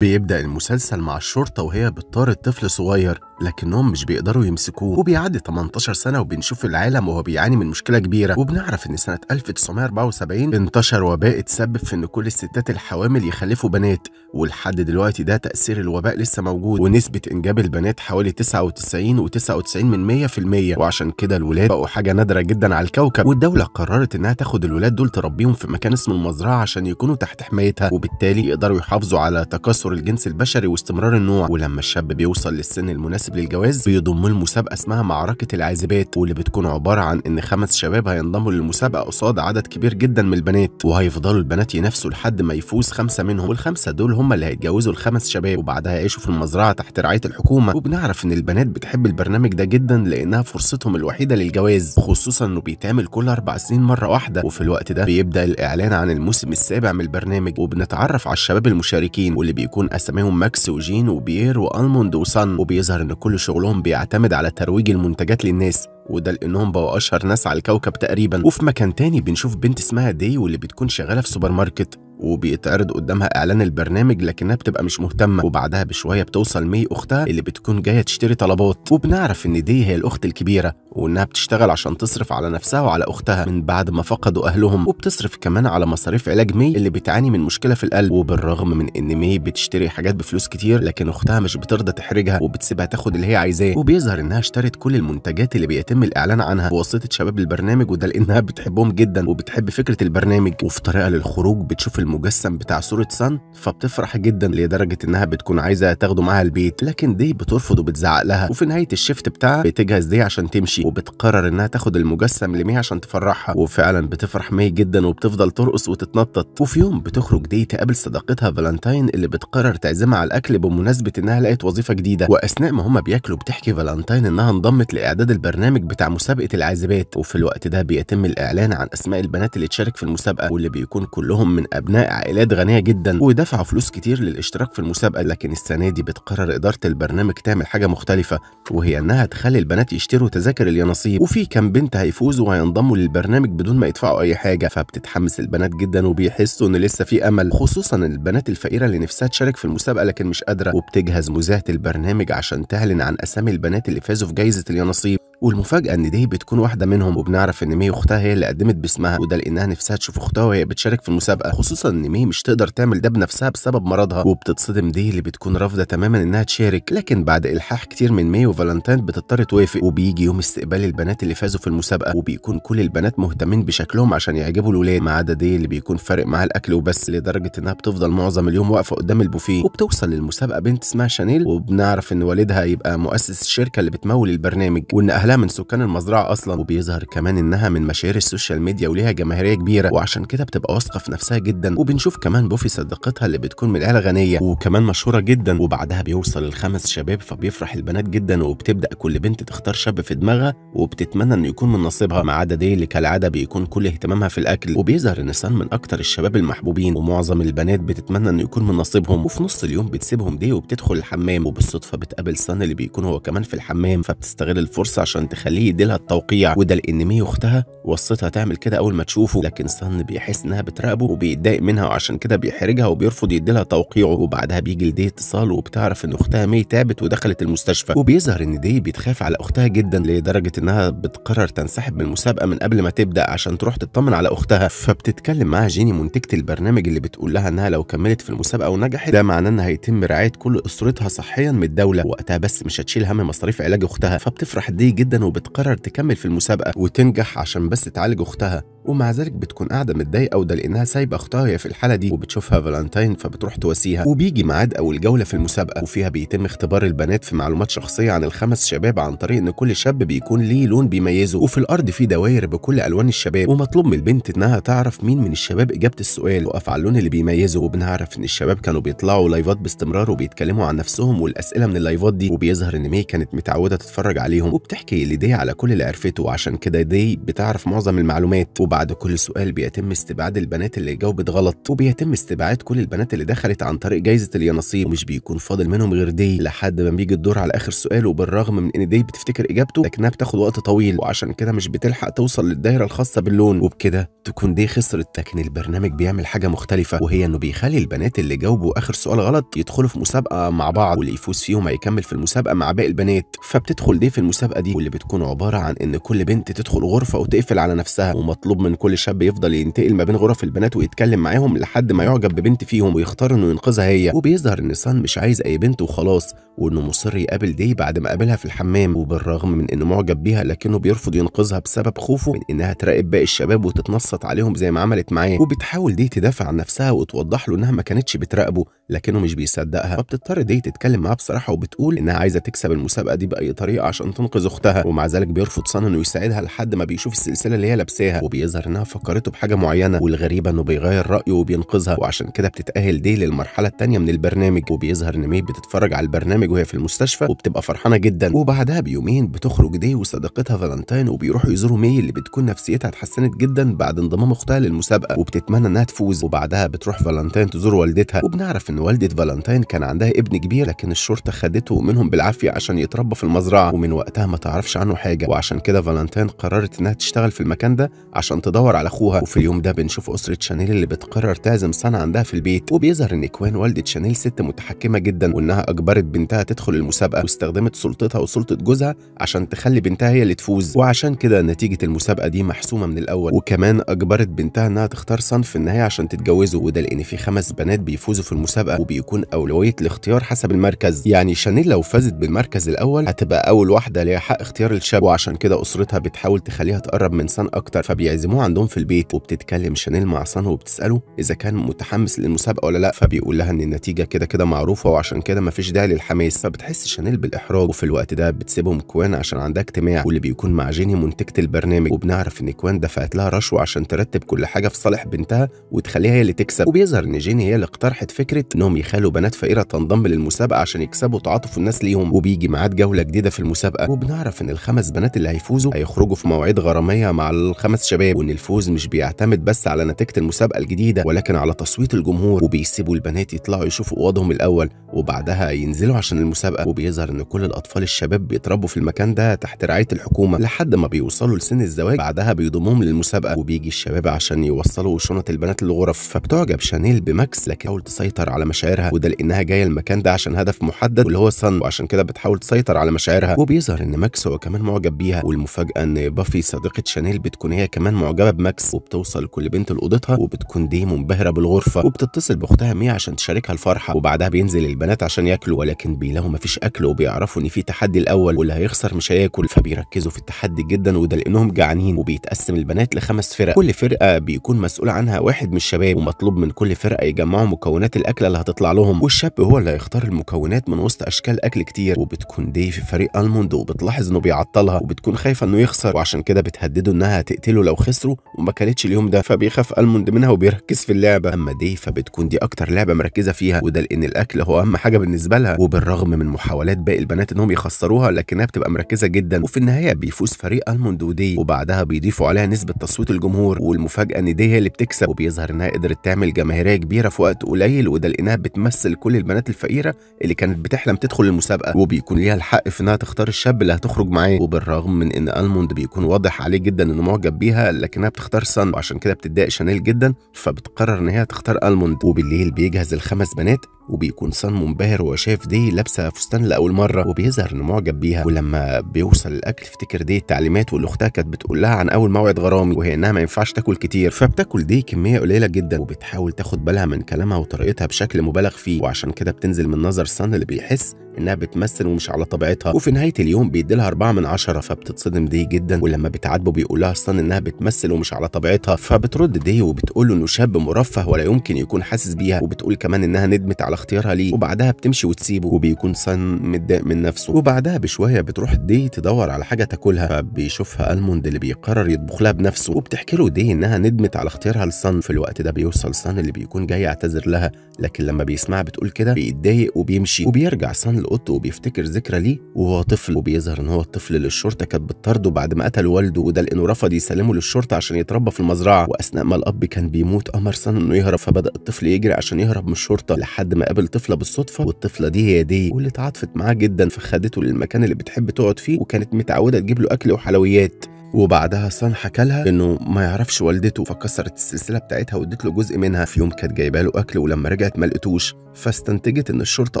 بيبدأ المسلسل مع الشرطة وهي بتطارد طفل صغير لكنهم مش بيقدروا يمسكوه وبيعدي 18 سنة وبنشوف العالم وهو بيعاني من مشكلة كبيرة وبنعرف إن سنة 1974 انتشر وباء اتسبب في إن كل الستات الحوامل يخلفوا بنات ولحد دلوقتي ده تأثير الوباء لسه موجود ونسبة إنجاب البنات حوالي 99 و99 من 100% وعشان كده الولاد بقوا حاجة نادرة جدا على الكوكب والدولة قررت إنها تاخد الولاد دول تربيهم في مكان اسمه المزرعة عشان يكونوا تحت حمايتها وبالتالي يقدروا يحافظوا على تكاثر الجنس البشري واستمرار النوع ولما الشاب بيوصل للسن المناسب المناسب للجواز بيضم المسابقه اسمها معركه العازبات واللي بتكون عباره عن ان خمس شباب هينضموا للمسابقه قصاد عدد كبير جدا من البنات وهيفضلوا البنات ينافسوا لحد ما يفوز خمسه منهم والخمسه دول هم اللي هيتجوزوا الخمس شباب وبعدها يعيشوا في المزرعه تحت رعايه الحكومه وبنعرف ان البنات بتحب البرنامج ده جدا لانها فرصتهم الوحيده للجواز خصوصا انه بيتعمل كل اربع سنين مره واحده وفي الوقت ده بيبدا الاعلان عن الموسم السابع من البرنامج وبنتعرف على الشباب المشاركين واللي بيكون اساميهم ماكس وجين وبيير والموند وسن وبيظهر ان كل شغلهم بيعتمد على ترويج المنتجات للناس وده لانهم بقوا اشهر ناس على الكوكب تقريبا وفي مكان تاني بنشوف بنت اسمها دي واللي بتكون شغاله في سوبر ماركت وبيتعرض قدامها اعلان البرنامج لكنها بتبقى مش مهتمه وبعدها بشويه بتوصل مي اختها اللي بتكون جايه تشتري طلبات وبنعرف ان دي هي الاخت الكبيره وانها بتشتغل عشان تصرف على نفسها وعلى اختها من بعد ما فقدوا اهلهم وبتصرف كمان على مصاريف علاج مي اللي بتعاني من مشكله في القلب وبالرغم من ان مي بتشتري حاجات بفلوس كتير لكن اختها مش بترضى تحرجها وبتسيبها تاخد اللي هي عايزاه وبيظهر انها اشترت كل المنتجات اللي بيتم الاعلان عنها بواسطه شباب البرنامج وده لانها بتحبهم جدا وبتحب فكره البرنامج وفي طريقه للخروج بتشوف المجسم بتاع صورة سان فبتفرح جدا لدرجة انها بتكون عايزة تاخده معاها البيت لكن دي بترفض وبتزعق لها وفي نهاية الشفت بتاعها بتجهز دي عشان تمشي وبتقرر انها تاخد المجسم لمي عشان تفرحها وفعلا بتفرح مي جدا وبتفضل ترقص وتتنطط وفي يوم بتخرج دي تقابل صداقتها فالنتاين اللي بتقرر تعزمها على الاكل بمناسبة انها لقت وظيفة جديدة واثناء ما هما بياكلوا بتحكي فالنتاين انها انضمت لاعداد البرنامج بتاع مسابقة العازبات وفي الوقت ده بيتم الاعلان عن اسماء البنات اللي تشارك في المسابقة واللي بيكون كلهم من ابناء عائلات غنيه جدا ودفعوا فلوس كتير للاشتراك في المسابقه لكن السنه دي بتقرر اداره البرنامج تعمل حاجه مختلفه وهي انها تخلي البنات يشتروا تذاكر اليانصيب وفي كام بنت هيفوزوا وهينضموا للبرنامج بدون ما يدفعوا اي حاجه فبتتحمس البنات جدا وبيحسوا ان لسه في امل خصوصا البنات الفقيره اللي نفسها تشارك في المسابقه لكن مش قادره وبتجهز مذيعه البرنامج عشان تعلن عن اسامي البنات اللي فازوا في جائزه اليانصيب والمفاجأة إن دي بتكون واحدة منهم وبنعرف إن مي أختها هي اللي قدمت باسمها وده لأنها نفسها تشوف أختها وهي بتشارك في المسابقة خصوصا إن مي مش تقدر تعمل ده بنفسها بسبب مرضها وبتتصدم دي اللي بتكون رافضة تماما إنها تشارك لكن بعد إلحاح كتير من مي وفالنتين بتضطر توافق وبيجي يوم استقبال البنات اللي فازوا في المسابقة وبيكون كل البنات مهتمين بشكلهم عشان يعجبوا الاولاد ما عدا دي اللي بيكون فارق معاها الأكل وبس لدرجة إنها بتفضل معظم اليوم واقفة قدام البوفيه وبتوصل للمسابقة بنت اسمها شانيل وبنعرف إن والدها يبقى مؤسس الشركة اللي بتمول البرنامج وإن أهلها من سكان المزرعة أصلا وبيظهر كمان إنها من مشاهير السوشيال ميديا وليها جماهيرية كبيرة وعشان كده بتبقى واثقة في نفسها جدا وبنشوف كمان بوفي صديقتها اللي بتكون من عيله غنيه وكمان مشهوره جدا وبعدها بيوصل الخمس شباب فبيفرح البنات جدا وبتبدا كل بنت تختار شاب في دماغها وبتتمنى انه يكون من نصيبها ما عدا دي اللي كالعاده بيكون كل اهتمامها في الاكل وبيظهر نيسان من اكتر الشباب المحبوبين ومعظم البنات بتتمنى انه يكون من نصيبهم وفي نص اليوم بتسيبهم دي وبتدخل الحمام وبالصدفه بتقابل سان اللي بيكون هو كمان في الحمام فبتستغل الفرصه عشان تخليه يديلها التوقيع وده لان مي اختها وصتها تعمل كده اول ما تشوفه لكن سان بيحس انها بتراقبه وبيتضايق منها وعشان كده بيحرجها وبيرفض يديلها توقيعه وبعدها بيجي لدي اتصال وبتعرف ان اختها مي تعبت ودخلت المستشفى وبيظهر ان دي بتخاف على اختها جدا لدرجه انها بتقرر تنسحب من المسابقه من قبل ما تبدا عشان تروح تطمن على اختها فبتتكلم معاها جيني منتجه البرنامج اللي بتقول لها انها لو كملت في المسابقه ونجحت ده معناه ان هيتم رعايه كل اسرتها صحيا من الدوله وقتها بس مش هتشيل هم مصاريف علاج اختها فبتفرح دي جدا وبتقرر تكمل في المسابقه وتنجح عشان بس تعالج اختها ومع ذلك بتكون قاعده متضايقه وده لانها سايبه اختها في الحاله دي وبتشوفها فالنتاين فبتروح تواسيها وبيجي ميعاد اول جوله في المسابقه وفيها بيتم اختبار البنات في معلومات شخصيه عن الخمس شباب عن طريق ان كل شاب بيكون ليه لون بيميزه وفي الارض في دواير بكل الوان الشباب ومطلوب من البنت انها تعرف مين من الشباب اجابه السؤال وقف على اللون اللي بيميزه وبنعرف ان الشباب كانوا بيطلعوا لايفات باستمرار وبيتكلموا عن نفسهم والاسئله من اللايفات دي وبيظهر ان مي كانت متعوده تتفرج عليهم وبتحكي لدي على كل اللي عرفته وعشان كده دي بتعرف معظم المعلومات وبعد كل سؤال بيتم استبعاد البنات اللي جاوبت غلط غلط وبيتم استبعاد كل البنات اللي دخلت عن طريق جايزه اليانصيب ومش بيكون فاضل منهم غير دي لحد ما بيجي الدور على اخر سؤال وبالرغم من ان دي بتفتكر اجابته لكنها بتاخد وقت طويل وعشان كده مش بتلحق توصل للدايره الخاصه باللون وبكده تكون دي خسرت لكن البرنامج بيعمل حاجه مختلفه وهي انه بيخلي البنات اللي جاوبوا اخر سؤال غلط يدخلوا في مسابقه مع بعض واللي يفوز فيهم هيكمل في المسابقه مع باقي البنات فبتدخل دي في المسابقه دي واللي بتكون عباره عن ان كل بنت تدخل غرفه وتقفل على نفسها ومطلوب من كل شاب يفضل ينتقل ما بين غرف البنات ويتكلم معاهم لحد ما يعجب ببنت فيهم ويختار انه ينقذها هي وبيظهر ان سان مش عايز اي بنت وخلاص وانه مصر يقابل دي بعد ما قابلها في الحمام وبالرغم من انه معجب بيها لكنه بيرفض ينقذها بسبب خوفه من انها تراقب باقي الشباب وتتنصت عليهم زي ما عملت معاه وبتحاول دي تدافع عن نفسها وتوضح له انها ما كانتش بتراقبه لكنه مش بيصدقها فبتضطر دي تتكلم معاه بصراحه وبتقول انها عايزه تكسب المسابقه دي باي طريقه عشان تنقذ اختها ومع ذلك بيرفض سان انه يساعدها لحد ما بيشوف السلسله اللي هي لابساها وبيظهر انها فكرته بحاجه معينه والغريبه انه بيغير رأيه وبينقذها وعشان كده بتتأهل دي للمرحلة التانية من البرنامج وبيظهر ان مي بتتفرج على البرنامج وهي في المستشفى وبتبقى فرحانة جدا وبعدها بيومين بتخرج دي وصديقتها فالنتاين وبيروحوا يزوروا مي اللي بتكون نفسيتها اتحسنت جدا بعد انضمام اختها للمسابقة وبتتمنى انها تفوز وبعدها بتروح فالنتاين تزور والدتها وبنعرف ان والدة فالنتاين كان عندها ابن كبير لكن الشرطة خدته منهم بالعافية عشان يتربى في المزرعة ومن وقتها ما تعرفش عنه حاجة وعشان كده فالنتاين قررت انها تشتغل في المكان ده عشان تدور على اخوها وفي اليوم ده بنشوف اسرة شانيل اللي بتقرر تعزم صنع عندها في البيت وبيظهر ان كوان والدة شانيل ست متحكمة جدا وانها اجبرت بنتها تدخل المسابقة واستخدمت سلطتها وسلطة جوزها عشان تخلي بنتها هي اللي تفوز وعشان كده نتيجة المسابقة دي محسومة من الاول وكمان اجبرت بنتها انها تختار صنف النهاية عشان تتجوزه وده لان في خمس بنات بيفوزوا في المسابقة وبيكون اولوية الاختيار حسب المركز يعني شانيل لو فازت بالمركز الاول هتبقى اول واحدة ليها حق اختيار الشاب وعشان كده اسرتها بتحاول تخليها تقرب من صن اكتر فبيعزموه عندهم في البيت وبتتكلم شانيل مع صن وبتساله له اذا كان متحمس للمسابقه ولا لا فبيقول لها ان النتيجه كده كده معروفه وعشان كده مفيش داعي للحماس فبتحس شانيل بالاحراج وفي الوقت ده بتسيبهم كوان عشان عندها اجتماع واللي بيكون مع جيني منتجه البرنامج وبنعرف ان كوان دفعت لها رشوه عشان ترتب كل حاجه في صالح بنتها وتخليها هي اللي تكسب وبيظهر ان جيني هي اللي اقترحت فكره انهم يخلوا بنات فقيره تنضم للمسابقه عشان يكسبوا تعاطف الناس ليهم وبيجي ميعاد جوله جديده في المسابقه وبنعرف ان الخمس بنات اللي هيفوزوا هيخرجوا في مواعيد غراميه مع الخمس شباب وان الفوز مش بيعتمد بس على نتيجه المسابقه الجديده جديده ولكن على تصويت الجمهور وبيسيبوا البنات يطلعوا يشوفوا اوضهم الاول وبعدها ينزلوا عشان المسابقه وبيظهر ان كل الاطفال الشباب بيتربوا في المكان ده تحت رعايه الحكومه لحد ما بيوصلوا لسن الزواج بعدها بيضمهم للمسابقه وبيجي الشباب عشان يوصلوا شنط البنات للغرف فبتعجب شانيل بماكس لكن بتحاول تسيطر على مشاعرها وده لانها جايه المكان ده عشان هدف محدد واللي هو صن وعشان كده بتحاول تسيطر على مشاعرها وبيظهر ان ماكس هو كمان معجب بيها والمفاجاه ان بافي صديقه شانيل بتكون هي كمان معجبه بماكس وبتوصل كل بنت لاوضتها وبتكون دي ايديه منبهره بالغرفه وبتتصل باختها ميا عشان تشاركها الفرحه وبعدها بينزل البنات عشان ياكلوا ولكن بيلاقوا مفيش اكل وبيعرفوا ان في تحدي الاول واللي هيخسر مش هياكل فبيركزوا في التحدي جدا وده لانهم جعانين وبيتقسم البنات لخمس فرق كل فرقه بيكون مسؤول عنها واحد من الشباب ومطلوب من كل فرقه يجمعوا مكونات الاكله اللي هتطلع لهم والشاب هو اللي هيختار المكونات من وسط اشكال اكل كتير وبتكون دي في فريق الموند وبتلاحظ انه بيعطلها وبتكون خايفه انه يخسر وعشان كده بتهدده انها هتقتله لو خسروا وما كانتش اليوم ده فبيخاف الموند منها وبيركز بتركز في اللعبه اما دي فبتكون دي اكتر لعبه مركزه فيها وده لان الاكل هو اهم حاجه بالنسبه لها وبالرغم من محاولات باقي البنات انهم يخسروها لكنها بتبقى مركزه جدا وفي النهايه بيفوز فريق الموند ودي وبعدها بيضيفوا عليها نسبه تصويت الجمهور والمفاجاه ان دي هي اللي بتكسب وبيظهر انها قدرت تعمل جماهيريه كبيره في وقت قليل وده لانها بتمثل كل البنات الفقيره اللي كانت بتحلم تدخل المسابقه وبيكون ليها الحق في انها تختار الشاب اللي هتخرج معاه وبالرغم من ان الموند بيكون واضح عليه جدا انه معجب بيها لكنها بتختار سان وعشان كده بتضايق شانيل جدا بتقرر ان هي تختار الموند وبالليل بيجهز الخمس بنات وبيكون سان منبهر وشاف دي لابسه فستان لاول مره وبيظهر انه معجب بيها ولما بيوصل الاكل افتكر دي التعليمات واللي اختها كانت بتقول لها عن اول موعد غرامي وهي انها ما ينفعش تاكل كتير فبتاكل دي كميه قليله جدا وبتحاول تاخد بالها من كلامها وطريقتها بشكل مبالغ فيه وعشان كده بتنزل من نظر سان اللي بيحس انها بتمثل ومش على طبيعتها وفي نهايه اليوم بيديلها اربعه من عشره فبتتصدم دي جدا ولما بتعاتبه بيقول لها سان انها بتمثل ومش على طبيعتها فبترد دي وبتقول له انه شاب مرفه ولا يمكن يكون حاسس بيها وبتقول كمان انها ندمت على اختيارها ليه وبعدها بتمشي وتسيبه وبيكون سان متضايق من نفسه وبعدها بشويه بتروح دي تدور على حاجه تاكلها فبيشوفها الموند اللي بيقرر يطبخ لها بنفسه وبتحكي له دي انها ندمت على اختيارها لسان في الوقت ده بيوصل سان اللي بيكون جاي يعتذر لها لكن لما بيسمعها بتقول كده بيتضايق وبيمشي وبيرجع سان لاوضته وبيفتكر ذكرى ليه وهو طفل وبيظهر ان هو الطفل اللي الشرطه كانت بتطرده بعد ما قتل والده وده لانه رفض يسلمه للشرطه عشان يتربى في المزرعه واثناء ما الاب كان بيموت امر سان انه يهرب فبدا الطفل يجري عشان يهرب من الشرطه لحد ما قابل طفله بالصدفه والطفله دي هي دي واللي اتعاطفت معاه جدا فخدته للمكان اللي بتحب تقعد فيه وكانت متعوده تجيب له اكل وحلويات وبعدها صان حكى لها انه ما يعرفش والدته فكسرت السلسله بتاعتها وادت له جزء منها في يوم كانت جايبه له اكل ولما رجعت ما لقيتوش فاستنتجت ان الشرطه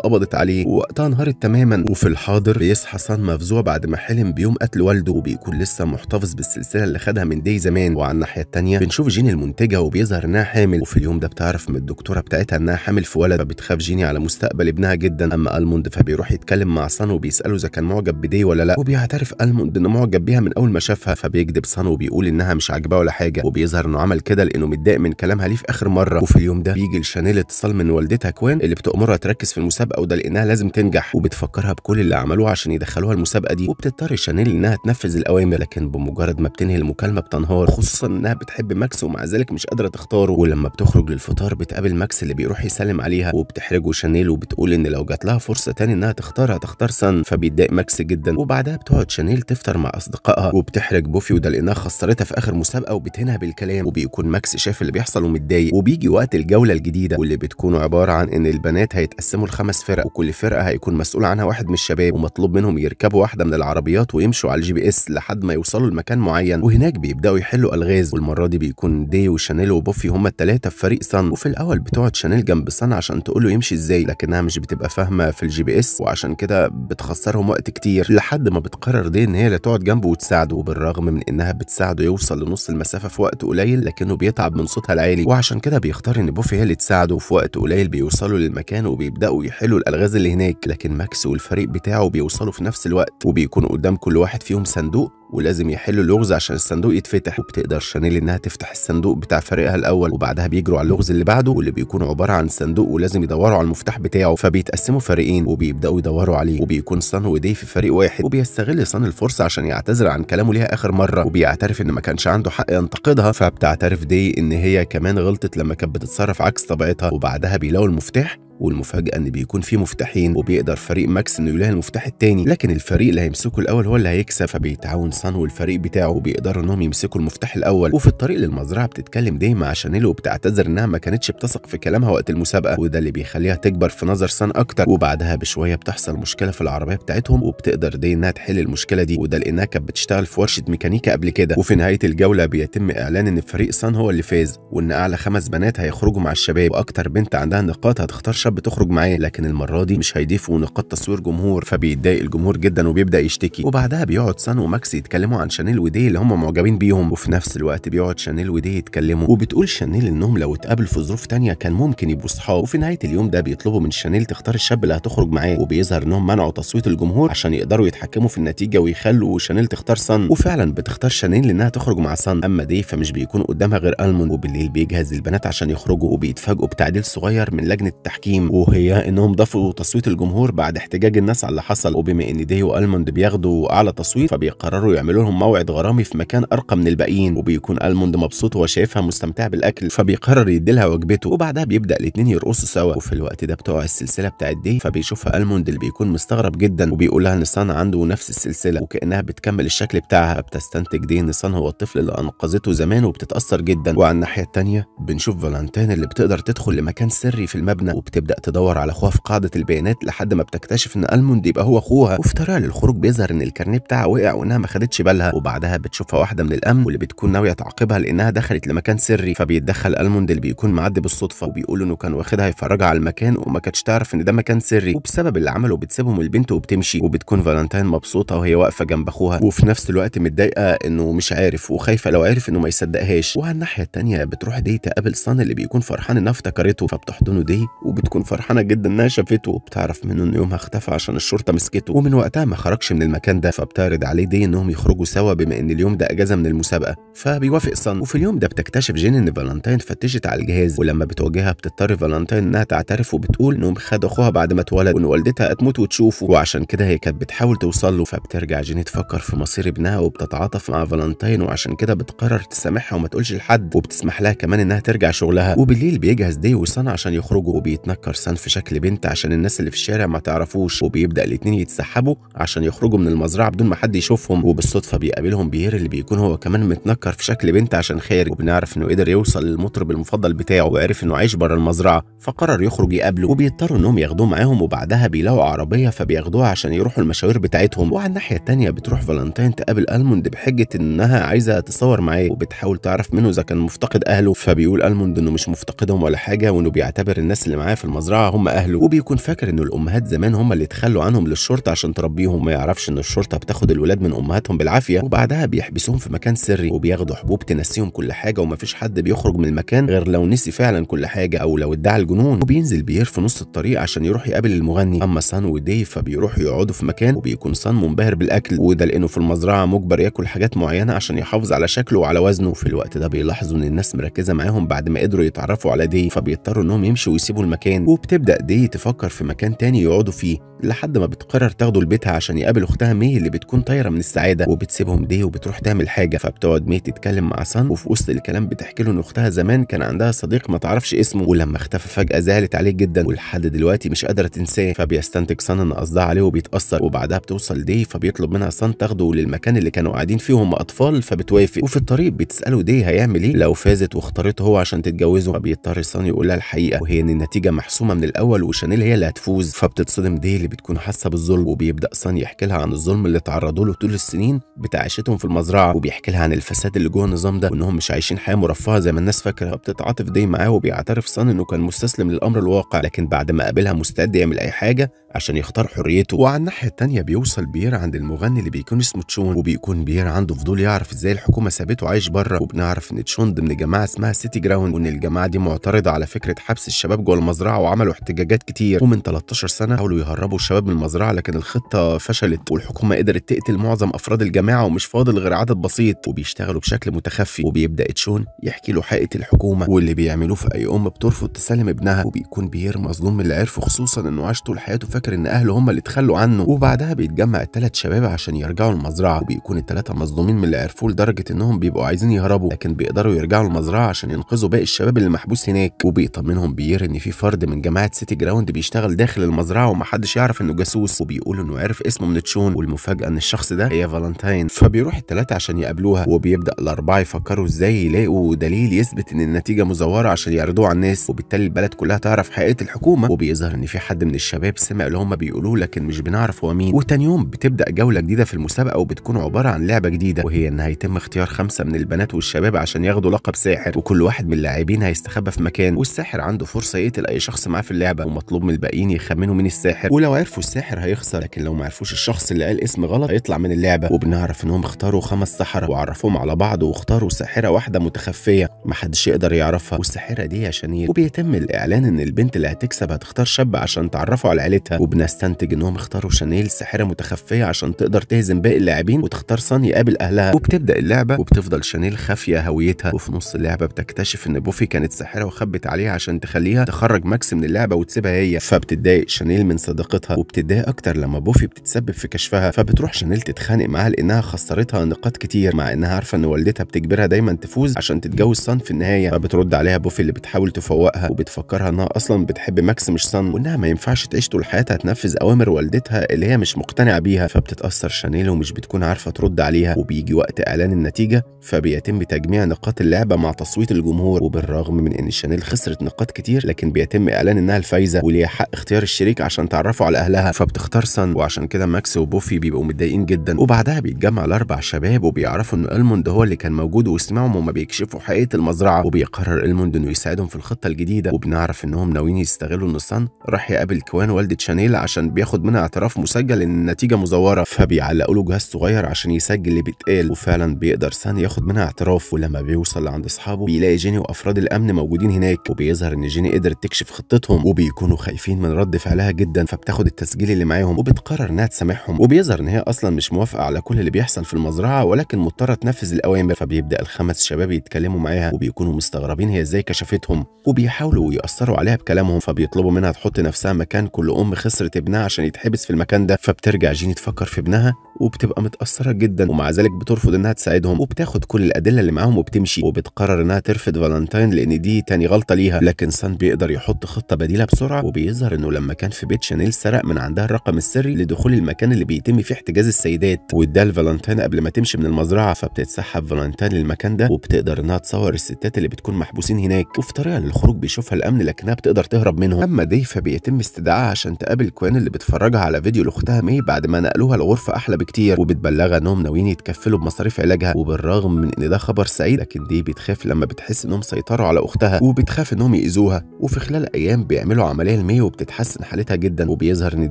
قبضت عليه ووقتها انهارت تماما وفي الحاضر بيصحى سان مفزوع بعد ما حلم بيوم قتل والده وبيكون لسه محتفظ بالسلسله اللي خدها من داي زمان وعلى الناحيه الثانيه بنشوف جيني المنتجه وبيظهر انها حامل وفي اليوم ده بتعرف من الدكتوره بتاعتها انها حامل في ولد فبتخاف جيني على مستقبل ابنها جدا اما الموند فبيروح يتكلم مع سان وبيساله اذا كان معجب بداي ولا لا وبيعترف الموند انه معجب بيها من اول ما شافها فبيكذب سان وبيقول انها مش عاجباه ولا حاجه وبيظهر انه عمل كده لانه متضايق من كلامها ليه في اخر مره وفي اليوم ده بيجي لشانيل اتصال من والدتها كوان اللي بتأمرها تركز في المسابقه وده لانها لازم تنجح وبتفكرها بكل اللي عملوه عشان يدخلوها المسابقه دي وبتضطر شانيل انها تنفذ الاوامر لكن بمجرد ما بتنهي المكالمه بتنهار خصوصا انها بتحب ماكس ومع ذلك مش قادره تختاره ولما بتخرج للفطار بتقابل ماكس اللي بيروح يسلم عليها وبتحرجه شانيل وبتقول ان لو جات لها فرصه تاني انها تختار هتختار سان فبيتضايق ماكس جدا وبعدها بتقعد شانيل تفطر مع اصدقائها وبتحرج بوفي وده لانها خسرتها في اخر مسابقه وبتهنها بالكلام وبيكون ماكس شاف اللي بيحصل ومتضايق وبيجي وقت الجوله الجديده واللي بتكون عباره عن ان البنات هيتقسموا لخمس فرق وكل فرقه هيكون مسؤول عنها واحد من الشباب ومطلوب منهم يركبوا واحده من العربيات ويمشوا على الجي بي اس لحد ما يوصلوا لمكان معين وهناك بيبداوا يحلوا الغاز والمره دي بيكون دي وشانيل وبوفي هما الثلاثه في فريق صن وفي الاول بتقعد شانيل جنب صن عشان تقول له يمشي ازاي لكنها مش بتبقى فاهمه في الجي بي اس وعشان كده بتخسرهم وقت كتير لحد ما بتقرر دي ان هي اللي تقعد جنبه وتساعده وبالرغم من انها بتساعده يوصل لنص المسافه في وقت قليل لكنه بيتعب من صوتها العالي وعشان كده بيختار ان بوفي هي اللي تساعده وفي وقت قليل بيوصلوا المكان وبيبداوا يحلوا الالغاز اللي هناك لكن ماكس والفريق بتاعه بيوصلوا في نفس الوقت وبيكون قدام كل واحد فيهم صندوق ولازم يحلوا اللغز عشان الصندوق يتفتح وبتقدر شانيل انها تفتح الصندوق بتاع فريقها الاول وبعدها بيجروا على اللغز اللي بعده واللي بيكون عباره عن صندوق ولازم يدوروا على المفتاح بتاعه فبيتقسموا فريقين وبيبداوا يدوروا عليه وبيكون صن ودي في فريق واحد وبيستغل صن الفرصه عشان يعتذر عن كلامه ليها اخر مره وبيعترف ان ما كانش عنده حق ينتقدها فبتعترف دي ان هي كمان غلطت لما كانت بتتصرف عكس طبيعتها وبعدها بيلاقوا المفتاح والمفاجاه ان بيكون في مفتاحين وبيقدر فريق ماكس انه يلاقي المفتاح الثاني لكن الفريق اللي هيمسكه الاول هو اللي هيكسب فبيتعاون سان والفريق بتاعه وبيقدروا انهم يمسكوا المفتاح الاول وفي الطريق للمزرعه بتتكلم دي مع شانيل وبتعتذر انها ما كانتش بتثق في كلامها وقت المسابقه وده اللي بيخليها تكبر في نظر سان اكتر وبعدها بشويه بتحصل مشكله في العربيه بتاعتهم وبتقدر دي انها تحل المشكله دي وده لانها كانت بتشتغل في ورشه ميكانيكا قبل كده وفي نهايه الجوله بيتم اعلان ان فريق سان هو اللي فاز وان اعلى خمس بنات هيخرجوا مع الشباب واكتر بنت عندها نقاط هتختار الماتشات بتخرج معايا لكن المره دي مش هيضيفوا نقاط تصوير جمهور فبيتضايق الجمهور جدا وبيبدا يشتكي وبعدها بيقعد سان وماكس يتكلموا عن شانيل ودي اللي هم معجبين بيهم وفي نفس الوقت بيقعد شانيل ودي يتكلموا وبتقول شانيل انهم لو اتقابلوا في ظروف ثانيه كان ممكن يبقوا صحاب وفي نهايه اليوم ده بيطلبوا من شانيل تختار الشاب اللي هتخرج معاه وبيظهر انهم منعوا تصويت الجمهور عشان يقدروا يتحكموا في النتيجه ويخلوا شانيل تختار سان وفعلا بتختار شانيل انها تخرج مع سان اما دي فمش بيكون قدامها غير المون وبالليل بيجهز البنات عشان يخرجوا وبيتفاجئوا بتعديل صغير من لجنه التحكيم التحكيم وهي انهم ضافوا تصويت الجمهور بعد احتجاج الناس على اللي حصل وبما ان دي والموند بياخدوا اعلى تصويت فبيقرروا يعملوا لهم موعد غرامي في مكان ارقى من الباقيين وبيكون الموند مبسوط وهو شايفها بالاكل فبيقرر يديلها وجبته وبعدها بيبدا الاثنين يرقصوا سوا وفي الوقت ده بتوع السلسله بتاعت دي فبيشوفها الموند اللي بيكون مستغرب جدا وبيقول لها ان صان عنده نفس السلسله وكانها بتكمل الشكل بتاعها بتستنتج دي ان صان هو الطفل اللي انقذته زمان وبتتاثر جدا وعلى الناحيه الثانيه بنشوف فالنتين اللي بتقدر تدخل لمكان سري في المبنى وبتبدأ بتبدا تدور على اخوها في قاعده البيانات لحد ما بتكتشف ان الموند يبقى هو اخوها وفي طريقها للخروج بيظهر ان الكارنيه بتاعها وقع وانها ما خدتش بالها وبعدها بتشوفها واحده من الامن واللي بتكون ناويه تعاقبها لانها دخلت لمكان سري فبيتدخل الموند اللي بيكون معدي بالصدفه وبيقول انه كان واخدها يفرجها على المكان وما كانتش تعرف ان ده مكان سري وبسبب اللي عمله بتسيبهم البنت وبتمشي وبتكون فالنتين مبسوطه وهي واقفه جنب اخوها وفي نفس الوقت متضايقه انه مش عارف وخايفه لو عرف انه ما يصدقهاش وعلى الناحيه الثانيه بتروح دي تقابل صن اللي بيكون فرحان انها افتكرته فبتحضنه دي وبتكون تكون فرحانه جدا انها شافته وبتعرف منه ان يومها اختفى عشان الشرطه مسكته ومن وقتها ما خرجش من المكان ده فبتعرض عليه دي انهم يخرجوا سوا بما ان اليوم ده اجازه من المسابقه فبيوافق صن وفي اليوم ده بتكتشف جين ان فالنتين فتشت على الجهاز ولما بتواجهها بتضطر فالنتين انها تعترف وبتقول انهم خد اخوها بعد ما اتولد وان والدتها هتموت وتشوفه وعشان كده هي كانت بتحاول توصل له فبترجع جين تفكر في مصير ابنها وبتتعاطف مع فالنتين وعشان كده بتقرر تسامحها وما تقولش لحد وبتسمح لها كمان انها ترجع شغلها وبالليل بيجهز دي وصن عشان يخرجوا وبيتنكر قرصان في شكل بنت عشان الناس اللي في الشارع ما تعرفوش وبيبدا الاتنين يتسحبوا عشان يخرجوا من المزرعه بدون ما حد يشوفهم وبالصدفه بيقابلهم بيير اللي بيكون هو كمان متنكر في شكل بنت عشان خارج وبنعرف انه قدر يوصل للمطرب المفضل بتاعه وعرف انه عايش بره المزرعه فقرر يخرج يقابله وبيضطروا انهم ياخدوه معاهم وبعدها بيلاقوا عربيه فبياخدوها عشان يروحوا المشاوير بتاعتهم وعلى الناحيه الثانيه بتروح فالنتين تقابل الموند بحجه انها عايزه تتصور معاه وبتحاول تعرف منه اذا كان مفتقد اهله فبيقول الموند انه مش مفتقدهم ولا حاجه وانه بيعتبر الناس اللي معاه في المزرعه هم اهله وبيكون فاكر ان الامهات زمان هم اللي اتخلوا عنهم للشرطه عشان تربيهم ما يعرفش ان الشرطه بتاخد الولاد من امهاتهم بالعافيه وبعدها بيحبسوهم في مكان سري وبياخدوا حبوب تنسيهم كل حاجه ومفيش حد بيخرج من المكان غير لو نسي فعلا كل حاجه او لو ادعى الجنون وبينزل بير في نص الطريق عشان يروح يقابل المغني اما سان وديف فبيروحوا يقعدوا في مكان وبيكون سان منبهر بالاكل وده لانه في المزرعه مجبر ياكل حاجات معينه عشان يحافظ على شكله وعلى وزنه في الوقت ده بيلاحظوا ان الناس مركزه معاهم بعد ما قدروا يتعرفوا على ديف فبيضطروا انهم يمشوا ويسيبوا المكان مكان وبتبدا دي تفكر في مكان تاني يقعدوا فيه لحد ما بتقرر تاخده لبيتها عشان يقابل اختها مي اللي بتكون طايره من السعاده وبتسيبهم دي وبتروح تعمل حاجه فبتقعد مي تتكلم مع سان وفي وسط الكلام بتحكي له ان اختها زمان كان عندها صديق ما تعرفش اسمه ولما اختفى فجاه زعلت عليه جدا ولحد دلوقتي مش قادره تنساه فبيستنتج سان ان قصدها عليه وبيتاثر وبعدها بتوصل دي فبيطلب منها سان تاخده للمكان اللي كانوا قاعدين فيه هم اطفال فبتوافق وفي الطريق بتساله دي هيعمل ايه لو فازت واختارته هو عشان تتجوزه فبيضطر سان يقول لها الحقيقه وهي ان النتيجه محسومه من الاول وشانيل هي اللي هتفوز فبتتصدم دي اللي بتكون حاسه بالظلم وبيبدا سان يحكي لها عن الظلم اللي تعرضوا له طول السنين بتاع عيشتهم في المزرعه وبيحكي لها عن الفساد اللي جوه النظام ده وانهم مش عايشين حياه مرفهه زي ما الناس فاكره بتتعاطف دي معاه وبيعترف سان انه كان مستسلم للامر الواقع لكن بعد ما قابلها مستعد يعمل اي حاجه عشان يختار حريته وعلى الناحيه الثانيه بيوصل بير عند المغني اللي بيكون اسمه تشون وبيكون بير عنده فضول يعرف ازاي الحكومه سابته عايش بره وبنعرف ان تشون ضمن جماعه اسمها سيتي جراوند وان الجماعه دي معترضه على فكره حبس الشباب جوه المزرعه وعملوا احتجاجات كتير ومن 13 سنه حاولوا يهربوا الشباب من المزرعه لكن الخطه فشلت والحكومه قدرت تقتل معظم افراد الجماعه ومش فاضل غير عدد بسيط وبيشتغلوا بشكل متخفي وبيبدا تشون يحكي له حقيقه الحكومه واللي بيعملوه في اي ام بترفض تسلم ابنها وبيكون بيير مظلوم من اللي عرفه خصوصا انه عاش طول حياته فاكر ان اهله هم اللي اتخلوا عنه وبعدها بيتجمع الثلاث شباب عشان يرجعوا المزرعه وبيكون الثلاثه مظلومين من اللي عرفوه لدرجه انهم بيبقوا عايزين يهربوا لكن بيقدروا يرجعوا المزرعه عشان ينقذوا باقي الشباب اللي محبوس هناك وبيطمنهم بيير ان في فرد من جماعه سيتي جراوند بيشتغل داخل المزرعه ومحدش يعرف انه جاسوس وبيقول انه عرف اسمه من تشون والمفاجاه ان الشخص ده هي فالنتاين فبيروح الثلاثه عشان يقابلوها وبيبدا الاربعه يفكروا ازاي يلاقوا دليل يثبت ان النتيجه مزوره عشان يعرضوه على الناس وبالتالي البلد كلها تعرف حقيقه الحكومه وبيظهر ان في حد من الشباب سمع اللي هم بيقولوه لكن مش بنعرف هو مين وتاني يوم بتبدا جوله جديده في المسابقه وبتكون عباره عن لعبه جديده وهي ان هيتم اختيار خمسه من البنات والشباب عشان ياخدوا لقب ساحر وكل واحد من اللاعبين هيستخبى في مكان والساحر عنده فرصه يقتل اي شخص شخص معاه في اللعبه ومطلوب من الباقيين يخمنوا مين الساحر ولو عرفوا الساحر هيخسر لكن لو ما عرفوش الشخص اللي قال اسم غلط هيطلع من اللعبه وبنعرف انهم اختاروا خمس سحره وعرفوهم على بعض واختاروا ساحره واحده متخفيه محدش يقدر يعرفها والساحره دي يا شنيل وبيتم الاعلان ان البنت اللي هتكسب هتختار شاب عشان تعرفه على عيلتها وبنستنتج انهم اختاروا شانيل ساحره متخفيه عشان تقدر تهزم باقي اللاعبين وتختار صن يقابل اهلها وبتبدا اللعبه وبتفضل شانيل خافيه هويتها وفي نص اللعبه بتكتشف ان بوفي كانت ساحره وخبت عليها عشان تخليها تخرج ماكس بوكس من اللعبه وتسيبها هي فبتتضايق شانيل من صداقتها وبتتضايق اكتر لما بوفي بتتسبب في كشفها فبتروح شانيل تتخانق معاها لانها خسرتها نقاط كتير مع انها عارفه ان والدتها بتجبرها دايما تفوز عشان تتجوز سان في النهايه فبترد عليها بوفي اللي بتحاول تفوقها وبتفكرها انها اصلا بتحب ماكس مش سان وانها ما ينفعش تعيش طول حياتها تنفذ اوامر والدتها اللي هي مش مقتنعه بيها فبتتاثر شانيل ومش بتكون عارفه ترد عليها وبيجي وقت اعلان النتيجه فبيتم تجميع نقاط اللعبه مع تصويت الجمهور وبالرغم من ان شانيل خسرت نقاط كتير لكن بيتم اعلان انها الفايزه وليها حق اختيار الشريك عشان تعرفوا على اهلها فبتختار سان وعشان كده ماكس وبوفي بيبقوا متضايقين جدا وبعدها بيتجمع الاربع شباب وبيعرفوا ان الموند هو اللي كان موجود وسمعهم وما بيكشفوا حقيقه المزرعه وبيقرر الموند انه يساعدهم في الخطه الجديده وبنعرف انهم ناويين يستغلوا ان سان راح يقابل كوان والده شانيل عشان بياخد منها اعتراف مسجل ان النتيجه مزوره فبيعلقوا له جهاز صغير عشان يسجل اللي بيتقال وفعلا بيقدر سان ياخد منها اعتراف ولما بيوصل لعند اصحابه بيلاقي جيني وافراد الامن موجودين هناك وبيظهر ان جيني قدرت تكشف خطتهم وبيكونوا خايفين من رد فعلها جدا فبتاخد التسجيل اللي معاهم وبتقرر انها تسامحهم وبيظهر ان هي اصلا مش موافقه على كل اللي بيحصل في المزرعه ولكن مضطره تنفذ الاوامر فبيبدا الخمس شباب يتكلموا معاها وبيكونوا مستغربين هي ازاي كشفتهم وبيحاولوا ياثروا عليها بكلامهم فبيطلبوا منها تحط نفسها مكان كل ام خسرت ابنها عشان يتحبس في المكان ده فبترجع جيني تفكر في ابنها وبتبقى متاثره جدا ومع ذلك بترفض انها تساعدهم وبتاخد كل الادله اللي معاهم وبتمشي وبتقرر انها ترفض فالنتاين لان دي تاني غلطه ليها لكن سان بيقدر يحط خطة بديلة بسرعة وبيظهر انه لما كان في بيت شانيل سرق من عندها الرقم السري لدخول المكان اللي بيتم فيه احتجاز السيدات واداه لفالنتين قبل ما تمشي من المزرعة فبتتسحب فالنتين للمكان ده وبتقدر انها تصور الستات اللي بتكون محبوسين هناك وفي طريقة للخروج بيشوفها الامن لكنها بتقدر تهرب منهم اما دي فبيتم استدعائها عشان تقابل كوان اللي بتفرجها على فيديو لاختها مي بعد ما نقلوها لغرفة احلى بكتير وبتبلغها انهم ناويين يتكفلوا بمصاريف علاجها وبالرغم من ان ده خبر سعيد لكن دي بتخاف لما بتحس انهم سيطروا على اختها وبتخاف انهم يأذوها وفي خلال الايام بيعملوا عمليه لمي وبتتحسن حالتها جدا وبيظهر ان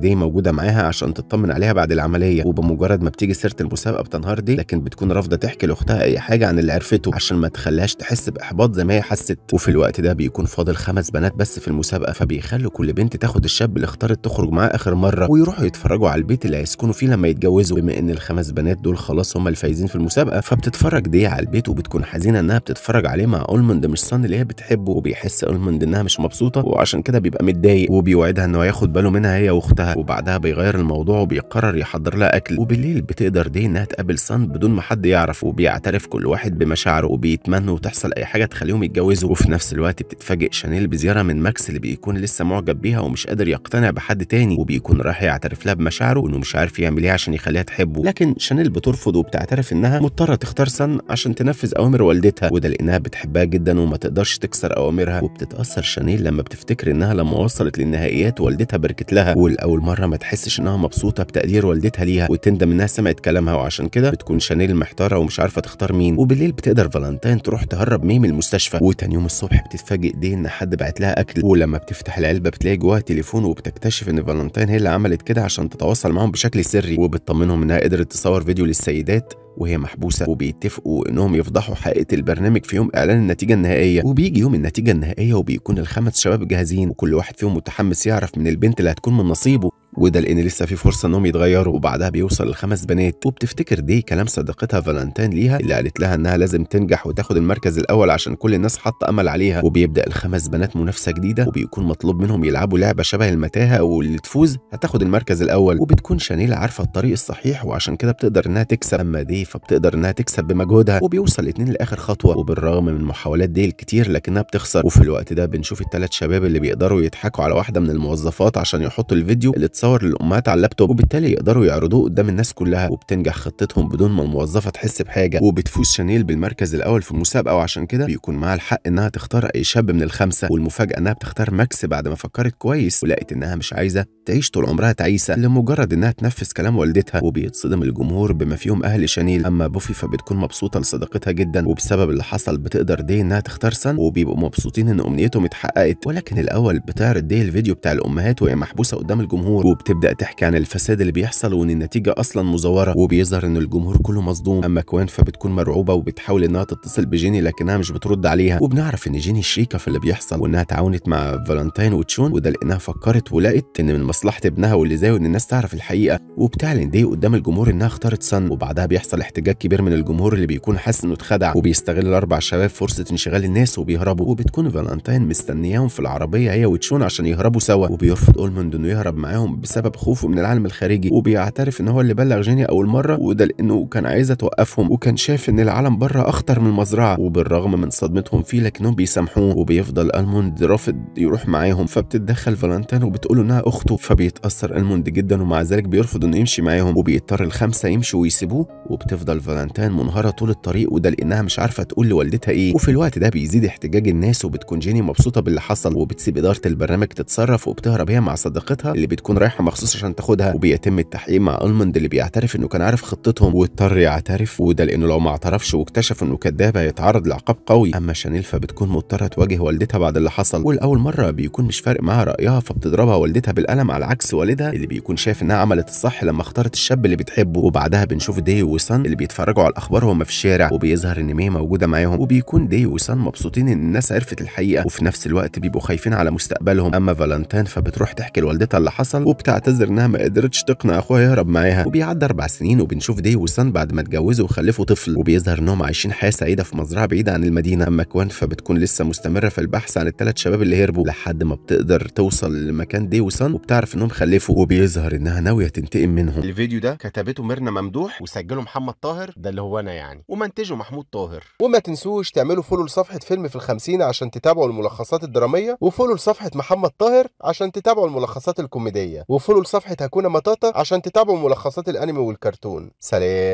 دي موجوده معاها عشان تطمن عليها بعد العمليه وبمجرد ما بتيجي سيره المسابقه بتنهار دي لكن بتكون رافضه تحكي لاختها اي حاجه عن اللي عرفته عشان ما تخليهاش تحس باحباط زي ما هي حست وفي الوقت ده بيكون فاضل خمس بنات بس في المسابقه فبيخلوا كل بنت تاخد الشاب اللي اختارت تخرج معاه اخر مره ويروحوا يتفرجوا على البيت اللي هيسكنوا فيه لما يتجوزوا بما ان الخمس بنات دول خلاص هم الفايزين في المسابقه فبتتفرج دي على البيت وبتكون حزينه انها بتتفرج عليه مع اولموند مش صن اللي هي بتحبه وبيحس اولموند انها مش مبسوطه وعشان كده بيبقى متضايق وبيوعدها انه هياخد باله منها هي واختها وبعدها بيغير الموضوع وبيقرر يحضر لها اكل وبالليل بتقدر دي انها تقابل سان بدون ما حد يعرف وبيعترف كل واحد بمشاعره وبيتمنوا تحصل اي حاجه تخليهم يتجوزوا وفي نفس الوقت بتتفاجئ شانيل بزياره من ماكس اللي بيكون لسه معجب بيها ومش قادر يقتنع بحد تاني وبيكون رايح يعترف لها بمشاعره وانه مش عارف يعمل ايه عشان يخليها تحبه لكن شانيل بترفض وبتعترف انها مضطره تختار سان عشان تنفذ اوامر والدتها وده لانها بتحبها جدا وما تقدرش تكسر اوامرها وبتتاثر شانيل لما بتفتح تفتكر انها لما وصلت للنهائيات والدتها باركت لها ولاول مره ما تحسش انها مبسوطه بتقدير والدتها ليها وتندم انها سمعت كلامها وعشان كده بتكون شانيل محتاره ومش عارفه تختار مين وبالليل بتقدر فالنتين تروح تهرب ميم المستشفى وتاني يوم الصبح بتتفاجئ دي ان حد بعت لها اكل ولما بتفتح العلبه بتلاقي جواها تليفون وبتكتشف ان فالنتين هي اللي عملت كده عشان تتواصل معاهم بشكل سري وبتطمنهم انها قدرت تصور فيديو للسيدات وهي محبوسة وبيتفقوا إنهم يفضحوا حقيقة البرنامج في يوم إعلان النتيجة النهائية وبيجي يوم النتيجة النهائية وبيكون الخمس شباب جاهزين وكل واحد فيهم متحمس يعرف من البنت اللي هتكون من نصيبه وده لان لسه في فرصه انهم يتغيروا وبعدها بيوصل لخمس بنات وبتفتكر دي كلام صديقتها فالنتين ليها اللي قالت لها انها لازم تنجح وتاخد المركز الاول عشان كل الناس حاطه امل عليها وبيبدا الخمس بنات منافسه جديده وبيكون مطلوب منهم يلعبوا لعبه شبه المتاهه واللي تفوز هتاخد المركز الاول وبتكون شانيل عارفه الطريق الصحيح وعشان كده بتقدر انها تكسب اما دي فبتقدر انها تكسب بمجهودها وبيوصل الاثنين لاخر خطوه وبالرغم من محاولات دي الكتير لكنها بتخسر وفي الوقت ده بنشوف الثلاث شباب اللي بيقدروا يضحكوا على واحده من الموظفات عشان يحطوا الفيديو اللي صور للامهات على اللابتوب وبالتالي يقدروا يعرضوه قدام الناس كلها وبتنجح خطتهم بدون ما الموظفه تحس بحاجه وبتفوز شانيل بالمركز الاول في المسابقه وعشان كده بيكون معاها الحق انها تختار اي شاب من الخمسه والمفاجاه انها بتختار ماكس بعد ما فكرت كويس ولقت انها مش عايزه تعيش طول عمرها تعيسه لمجرد انها تنفذ كلام والدتها وبيتصدم الجمهور بما فيهم اهل شانيل اما بوفي فبتكون مبسوطه لصداقتها جدا وبسبب اللي حصل بتقدر دي انها تختار سان وبيبقوا مبسوطين ان امنيتهم اتحققت ولكن الاول بتعرض دي الفيديو بتاع الامهات وهي محبوسه قدام الجمهور وبتبدا تحكي عن الفساد اللي بيحصل وان النتيجه اصلا مزوره وبيظهر ان الجمهور كله مصدوم اما كوان فبتكون مرعوبه وبتحاول انها تتصل بجيني لكنها مش بترد عليها وبنعرف ان جيني شريكه في اللي بيحصل وانها تعاونت مع فالنتاين وتشون وده لانها فكرت ولقت ان من مصلحه ابنها واللي زيه ان الناس تعرف الحقيقه وبتعلن دي قدام الجمهور انها اختارت سن وبعدها بيحصل احتجاج كبير من الجمهور اللي بيكون حاسس انه اتخدع وبيستغل الاربع شباب فرصه انشغال الناس وبيهربوا وبتكون فالنتاين مستنياهم في العربيه هي وتشون عشان يهربوا سوا وبيرفض اولموند انه يهرب معاهم بسبب خوفه من العالم الخارجي وبيعترف ان هو اللي بلغ جيني اول مره وده لانه كان عايزه توقفهم وكان شايف ان العالم بره اخطر من المزرعه وبالرغم من صدمتهم فيه لكنهم بيسامحوه وبيفضل الموند رافض يروح معاهم فبتتدخل فالنتين وبتقول انها اخته فبيتاثر الموند جدا ومع ذلك بيرفض انه يمشي معاهم وبيضطر الخمسه يمشوا ويسيبوه وبتفضل فالنتين منهاره طول الطريق وده لانها مش عارفه تقول لوالدتها ايه وفي الوقت ده بيزيد احتجاج الناس وبتكون جيني مبسوطه باللي حصل وبتسيب اداره البرنامج تتصرف وبتهرب هي مع صديقتها اللي بتكون رايحه مخصوص عشان تاخدها وبيتم التحقيق مع المند اللي بيعترف انه كان عارف خطتهم واضطر يعترف وده لانه لو ما اعترفش واكتشف انه كذاب هيتعرض لعقاب قوي اما شانيل فبتكون مضطره تواجه والدتها بعد اللي حصل ولاول مره بيكون مش فارق معاها رايها فبتضربها والدتها بالقلم على عكس والدها اللي بيكون شايف انها عملت الصح لما اختارت الشاب اللي بتحبه وبعدها بنشوف دي وسان اللي بيتفرجوا على الاخبار وهم في الشارع وبيظهر ان مي موجوده معاهم وبيكون دي وسان مبسوطين ان الناس عرفت الحقيقه وفي نفس الوقت بيبقوا خايفين على مستقبلهم اما فالنتين فبتروح تحكي لوالدتها اللي حصل وبتعتذر انها ما قدرتش تقنع اخوها يهرب معاها وبيعدي اربع سنين وبنشوف دي وسان بعد ما اتجوزوا وخلفوا طفل وبيظهر انهم عايشين حياه سعيده في مزرعه بعيده عن المدينه اما كوان فبتكون لسه مستمره في البحث عن الثلاث شباب اللي هربوا لحد ما بتقدر توصل لمكان دي وسان وبتعرف انهم خلفوا وبيظهر انها ناويه تنتقم منهم الفيديو ده كتبته ميرنا ممدوح وسجله محمد طاهر ده اللي هو انا يعني ومنتجه محمود طاهر وما تنسوش تعملوا فولو لصفحه فيلم في الخمسين عشان تتابعوا الملخصات الدراميه وفولو لصفحه محمد طاهر عشان تتابعوا الملخصات الكوميديه وفولو لصفحة هاكونا ماتاتا عشان تتابعوا ملخصات الأنمي والكرتون سلام